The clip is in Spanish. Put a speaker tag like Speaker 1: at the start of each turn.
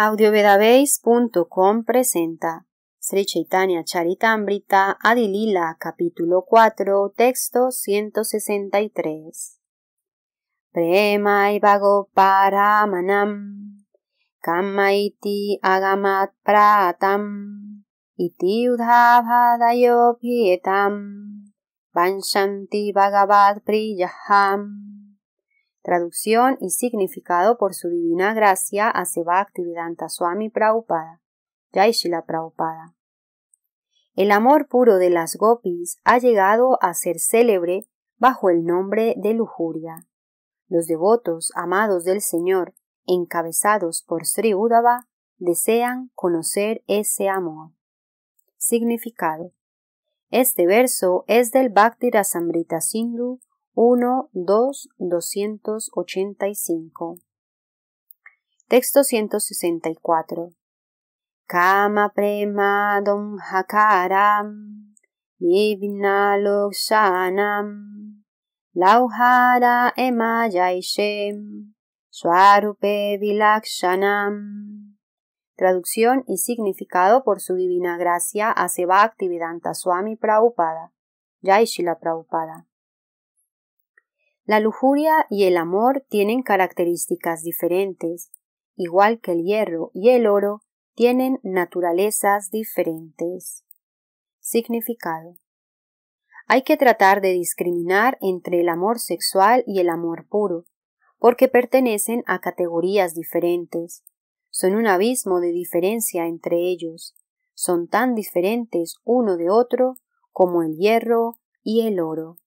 Speaker 1: Audiovedabase.com presenta Sri Chaitanya Charitamrita Adilila capítulo 4 texto 163 y Vago Paramanam Kamaiti Agamat Pratam Iti Udhavadayo Pietam Vanshanti Bhagavad Priyaham traducción y significado por su divina gracia a Seva Swami Prabhupada, Yaishila Prabhupada. El amor puro de las gopis ha llegado a ser célebre bajo el nombre de lujuria. Los devotos amados del Señor, encabezados por Sri Uddhava, desean conocer ese amor. Significado. Este verso es del Bhakti Rasamrita Sindhu 1, 2, 285. Texto 164. Kama don hakaram, lokshanam, lauhara emayaishem, suarupe vilakshanam. Traducción y significado por su divina gracia a Bhaktivedanta Swami Prabhupada, Yaishila Prabhupada. La lujuria y el amor tienen características diferentes, igual que el hierro y el oro tienen naturalezas diferentes. Significado. Hay que tratar de discriminar entre el amor sexual y el amor puro, porque pertenecen a categorías diferentes. Son un abismo de diferencia entre ellos. Son tan diferentes uno de otro como el hierro y el oro.